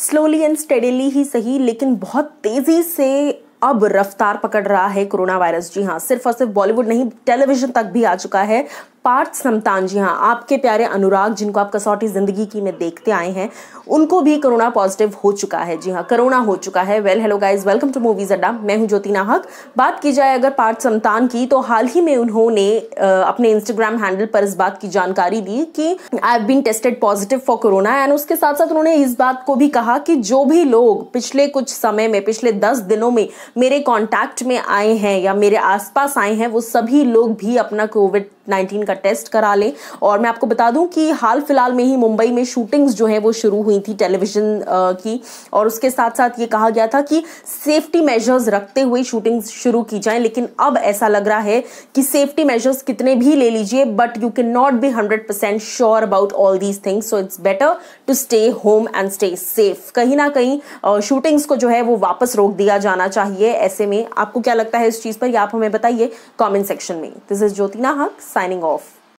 slowly and steadily ही सही लेकिन बहुत तेज़ी से अब रफ्तार पकड़ रहा है कोरोना वायरस जी हाँ सिर्फ और सिर्फ बॉलीवुड नहीं टेलीविजन तक भी आ चुका है पार्थ समतान जी हाँ आपके प्यारे अनुराग जिनको आप कसौटी ज़िंदगी की में देखते आए हैं उनको भी कोरोना पॉजिटिव हो चुका है जी हाँ कोरोना हो चुका है well hello guys welcome to movies Adda मैं हूँ ज्योति नाहक बात की जाए अगर पार्थ समतान की तो हाल ही में उन्होंने अपने इंस्टाग्राम हैंडल पर इस बात की जानकारी दी कि I been tested positive for corona and उसके साथ साथ उन्होंने इस बात को भी कहा कि जो भी लोग पिछले कुछ समय में पिछले दस दिनों में मेरे कॉन्टैक्ट में आए हैं या मेरे आसपास आए हैं वो सभी लोग भी अपना कोविड नाइन्टीन का टेस्ट करा लें और मैं आपको बता दूं कि हाल फिलहाल में ही मुंबई में शूटिंग्स जो है वो शुरू हुई थी टेलीविजन की और उसके साथ साथ ये कहा गया था कि सेफ्टी मेजर्स रखते हुए शूटिंग्स शुरू की जाए लेकिन अब ऐसा लग रहा है कि सेफ्टी मेजर्स कितने भी ले लीजिए but you can not be hundred percent sure about all these things so it's better to stay home and stay safe कहीं ना कहीं शूटिंग्स को जो है वो वापस रोक दिया जाना चाहिए ऐसे में आपको क्या लगता है इस चीज़ पर या आप हमें बताइए कमेंट सेक्शन में this is Jyoti Nahak signing of